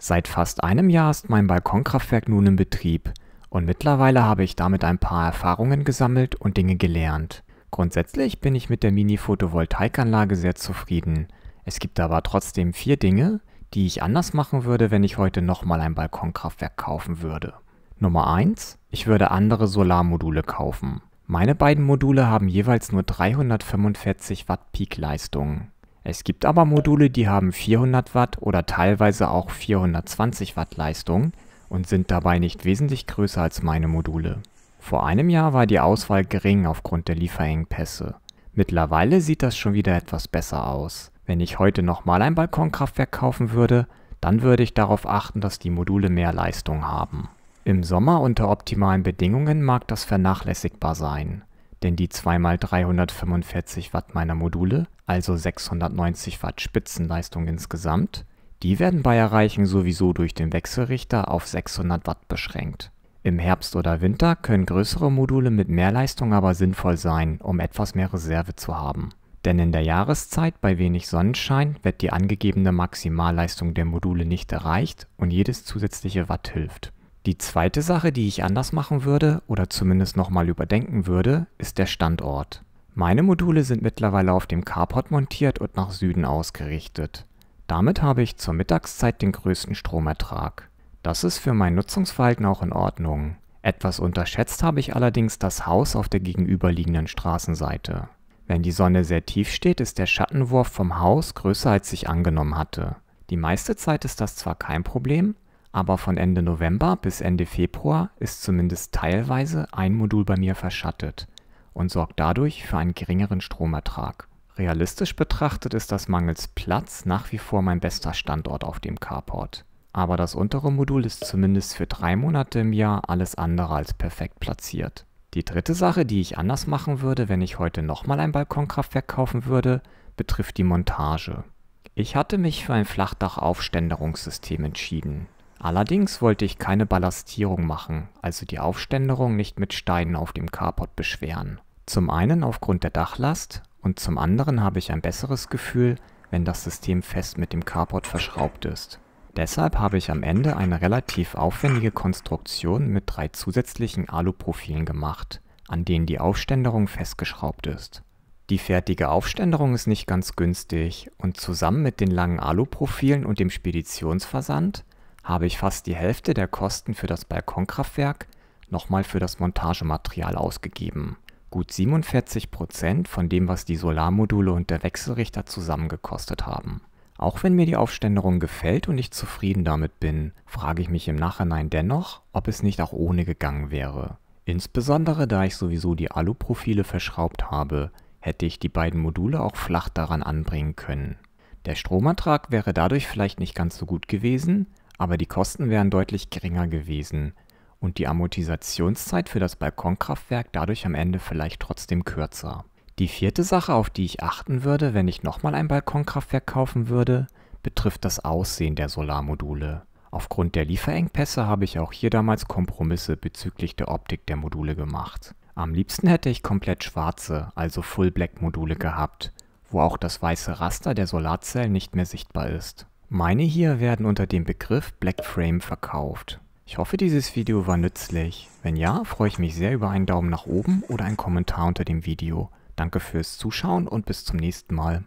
Seit fast einem Jahr ist mein Balkonkraftwerk nun in Betrieb und mittlerweile habe ich damit ein paar Erfahrungen gesammelt und Dinge gelernt. Grundsätzlich bin ich mit der Mini-Photovoltaikanlage sehr zufrieden. Es gibt aber trotzdem vier Dinge, die ich anders machen würde, wenn ich heute nochmal ein Balkonkraftwerk kaufen würde. Nummer 1. Ich würde andere Solarmodule kaufen. Meine beiden Module haben jeweils nur 345 Watt Peak Leistung. Es gibt aber Module, die haben 400 Watt oder teilweise auch 420 Watt Leistung und sind dabei nicht wesentlich größer als meine Module. Vor einem Jahr war die Auswahl gering aufgrund der Lieferengpässe. Mittlerweile sieht das schon wieder etwas besser aus. Wenn ich heute nochmal ein Balkonkraftwerk kaufen würde, dann würde ich darauf achten, dass die Module mehr Leistung haben. Im Sommer unter optimalen Bedingungen mag das vernachlässigbar sein denn die 2x345 Watt meiner Module, also 690 Watt Spitzenleistung insgesamt, die werden bei Erreichen sowieso durch den Wechselrichter auf 600 Watt beschränkt. Im Herbst oder Winter können größere Module mit mehr Leistung aber sinnvoll sein, um etwas mehr Reserve zu haben. Denn in der Jahreszeit bei wenig Sonnenschein wird die angegebene Maximalleistung der Module nicht erreicht und jedes zusätzliche Watt hilft. Die zweite Sache, die ich anders machen würde oder zumindest nochmal überdenken würde, ist der Standort. Meine Module sind mittlerweile auf dem Carport montiert und nach Süden ausgerichtet. Damit habe ich zur Mittagszeit den größten Stromertrag. Das ist für mein Nutzungsverhalten auch in Ordnung. Etwas unterschätzt habe ich allerdings das Haus auf der gegenüberliegenden Straßenseite. Wenn die Sonne sehr tief steht, ist der Schattenwurf vom Haus größer als ich angenommen hatte. Die meiste Zeit ist das zwar kein Problem, aber von Ende November bis Ende Februar ist zumindest teilweise ein Modul bei mir verschattet und sorgt dadurch für einen geringeren Stromertrag. Realistisch betrachtet ist das mangels Platz nach wie vor mein bester Standort auf dem Carport. Aber das untere Modul ist zumindest für drei Monate im Jahr alles andere als perfekt platziert. Die dritte Sache, die ich anders machen würde, wenn ich heute nochmal ein Balkonkraftwerk kaufen würde, betrifft die Montage. Ich hatte mich für ein Flachdachaufständerungssystem entschieden. Allerdings wollte ich keine Ballastierung machen, also die Aufständerung nicht mit Steinen auf dem Carport beschweren. Zum einen aufgrund der Dachlast und zum anderen habe ich ein besseres Gefühl, wenn das System fest mit dem Carport verschraubt ist. Deshalb habe ich am Ende eine relativ aufwendige Konstruktion mit drei zusätzlichen Aluprofilen gemacht, an denen die Aufständerung festgeschraubt ist. Die fertige Aufständerung ist nicht ganz günstig und zusammen mit den langen Aluprofilen und dem Speditionsversand habe ich fast die Hälfte der Kosten für das Balkonkraftwerk nochmal für das Montagematerial ausgegeben. Gut 47 von dem, was die Solarmodule und der Wechselrichter zusammengekostet haben. Auch wenn mir die Aufständerung gefällt und ich zufrieden damit bin, frage ich mich im Nachhinein dennoch, ob es nicht auch ohne gegangen wäre. Insbesondere da ich sowieso die Aluprofile verschraubt habe, hätte ich die beiden Module auch flach daran anbringen können. Der Stromertrag wäre dadurch vielleicht nicht ganz so gut gewesen, aber die Kosten wären deutlich geringer gewesen und die Amortisationszeit für das Balkonkraftwerk dadurch am Ende vielleicht trotzdem kürzer. Die vierte Sache, auf die ich achten würde, wenn ich nochmal ein Balkonkraftwerk kaufen würde, betrifft das Aussehen der Solarmodule. Aufgrund der Lieferengpässe habe ich auch hier damals Kompromisse bezüglich der Optik der Module gemacht. Am liebsten hätte ich komplett schwarze, also Full Black Module gehabt, wo auch das weiße Raster der Solarzellen nicht mehr sichtbar ist. Meine hier werden unter dem Begriff Black Frame verkauft. Ich hoffe, dieses Video war nützlich. Wenn ja, freue ich mich sehr über einen Daumen nach oben oder einen Kommentar unter dem Video. Danke fürs Zuschauen und bis zum nächsten Mal.